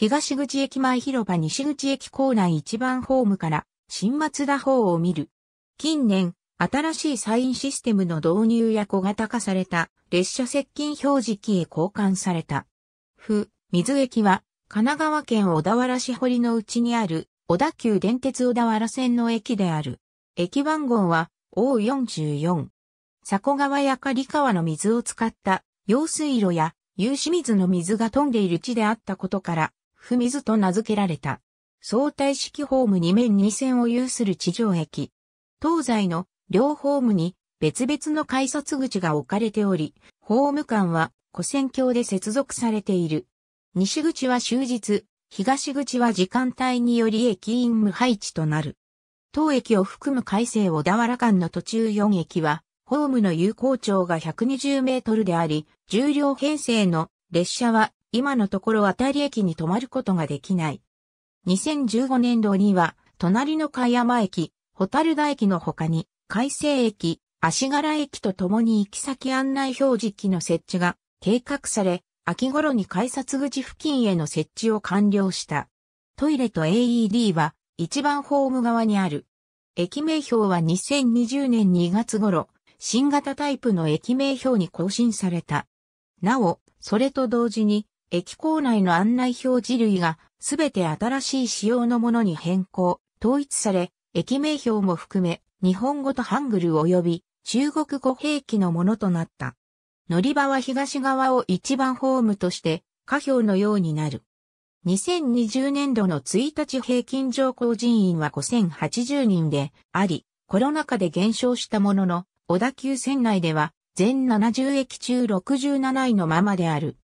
東口駅前広場西口駅構内一番ホームから新松田方を見る。近年、新しいサインシステムの導入や小型化された列車接近表示器へ交換された。府、水駅は神奈川県小田原市堀の内にある小田急電鉄小田原線の駅である。駅番号は O44。佐古川や刈川の水を使った用水路や有志水の水が飛んでいる地であったことから不水と名付けられた。相対式ホーム2面2線を有する地上駅。東西の両ホームに別々の改札口が置かれており、ホーム間は古線橋で接続されている。西口は終日、東口は時間帯により駅員無配置となる。当駅を含む改正小田原間の途中4駅は、ホームの有効長が120メートルであり、重量編成の列車は今のところ渡り駅に止まることができない。2015年度には、隣の貝山駅、ホタル田駅の他に、海西駅、足柄駅とともに行き先案内表示機の設置が計画され、秋頃に改札口付近への設置を完了した。トイレと AED は一番ホーム側にある。駅名標は2020年2月頃、新型タイプの駅名標に更新された。なお、それと同時に駅構内の案内表示類がすべて新しい仕様のものに変更、統一され、駅名表も含め、日本語とハングル及び中国語兵器のものとなった。乗り場は東側を一番ホームとして、下表のようになる。2020年度の1日平均乗降人員は5080人であり、コロナ禍で減少したものの、小田急線内では全70駅中67位のままである。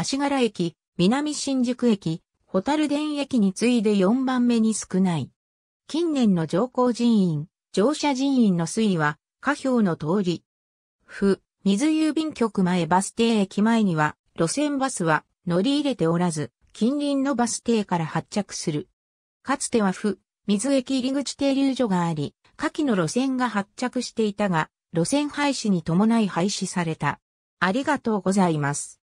足柄駅、南新宿駅、ホタル電駅に次いで4番目に少ない。近年の乗降人員、乗車人員の推移は、下表の通り。府、水郵便局前バス停駅前には、路線バスは乗り入れておらず、近隣のバス停から発着する。かつては府、水駅入り口停留所があり、下記の路線が発着していたが、路線廃止に伴い廃止された。ありがとうございます。